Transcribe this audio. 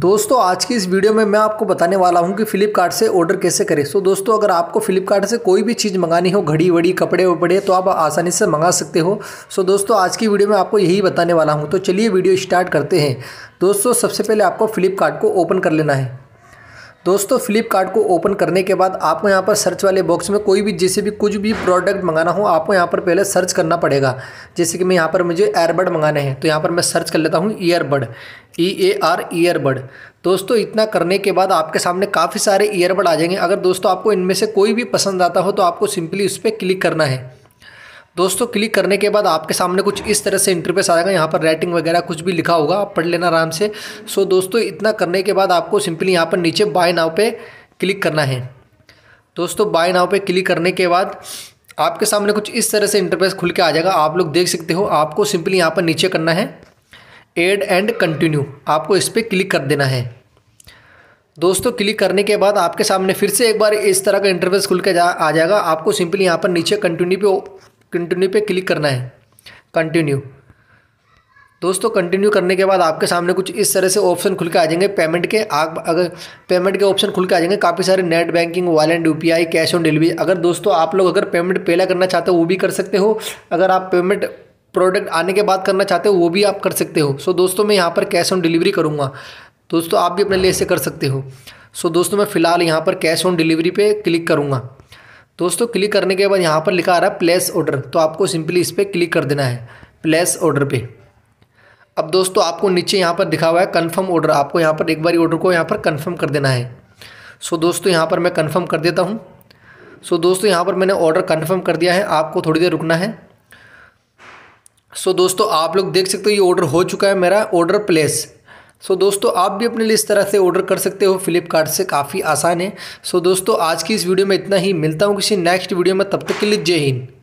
दोस्तों आज की इस वीडियो में मैं आपको बताने वाला हूं कि फ्लिपकार्ट से ऑर्डर कैसे करें सो so, दोस्तों अगर आपको फ्लिपकार्ट से कोई भी चीज़ मंगानी हो घड़ी वड़ी कपड़े वपड़े तो आप आसानी से मंगा सकते हो सो so, दोस्तों आज की वीडियो में आपको यही बताने वाला हूं तो चलिए वीडियो स्टार्ट करते हैं दोस्तों सबसे पहले आपको फ्लिपकार्ट को ओपन कर लेना है दोस्तों फ्लिपकार्ट को ओपन करने के बाद आपको यहाँ पर सर्च वाले बॉक्स में कोई भी जैसे भी कुछ भी प्रोडक्ट मंगाना हो आपको यहाँ पर पहले सर्च करना पड़ेगा जैसे कि मैं यहाँ पर मुझे एयरबड मंगाने हैं तो यहाँ पर मैं सर्च कर लेता हूँ earbud E A R earbud दोस्तों इतना करने के बाद आपके सामने काफ़ी सारे ईयरबड आ जाएंगे अगर दोस्तों आपको इनमें से कोई भी पसंद आता हो तो आपको सिंपली उस पर क्लिक करना है दोस्तों क्लिक करने के बाद आपके सामने कुछ इस तरह से इंटरफेस आएगा यहाँ पर रेटिंग वगैरह कुछ भी लिखा होगा आप पढ़ लेना आराम से सो दोस्तों इतना करने के बाद आपको सिंपली यहाँ पर नीचे बाय नाव पे क्लिक करना है दोस्तों बाय नाव पे क्लिक करने के बाद आपके सामने कुछ इस तरह से इंटरफेस खुल के आ जाएगा आप लोग देख सकते हो आपको सिंपली यहाँ पर नीचे करना है एड एंड कंटिन्यू आपको इस पर क्लिक कर देना है दोस्तों क्लिक करने के बाद आपके सामने फिर से एक बार इस तरह का इंटरफेस खुल के जा आ जाएगा आपको सिंपली यहाँ पर नीचे कंटिन्यू पे कंटिन्यू पे क्लिक करना है कंटिन्यू दोस्तों कंटिन्यू करने के बाद आपके सामने कुछ इस तरह से ऑप्शन खुल के आ जाएंगे पेमेंट के आग अगर पेमेंट के ऑप्शन खुल के आ जाएंगे काफ़ी सारे net banking wallet U cash on delivery अगर दोस्तों आप लोग अगर पेमेंट पहला करना चाहते हो वो भी कर सकते हो अगर आप पेमेंट प्रोडक्ट आने के बाद करना चाहते हो वो भी आप कर सकते हो सो दोस्तों मैं यहाँ पर कैश ऑन डिलीवरी करूँगा दोस्तों आप भी अपने लिए इसे कर सकते हो सो दोस्तों मैं फ़िलहाल यहाँ पर कैश ऑन डिलीवरी पर क्लिक करूँगा दोस्तों क्लिक करने के बाद यहाँ पर लिखा आ रहा है प्लेस ऑर्डर तो आपको सिंपली इस पर क्लिक कर देना है प्लेस ऑर्डर पर अब दोस्तों आपको नीचे यहाँ पर दिखा हुआ है कन्फर्म ऑर्डर आपको यहाँ पर एक बार ऑर्डर को यहाँ पर कन्फर्म कर देना है सो दोस्तों यहाँ पर मैं कन्फर्म कर देता हूँ सो दोस्तों यहाँ पर मैंने ऑर्डर कन्फर्म कर दिया है आपको थोड़ी देर रुकना है सो so, दोस्तों आप लोग देख सकते हो ये ऑर्डर हो चुका है मेरा ऑर्डर प्लेस सो so, दोस्तों आप भी अपने लिए इस तरह से ऑर्डर कर सकते हो फ्लिपकार्ट से काफ़ी आसान है सो so, दोस्तों आज की इस वीडियो में इतना ही मिलता हूँ किसी नेक्स्ट वीडियो में तब तक के लिए जय हिंद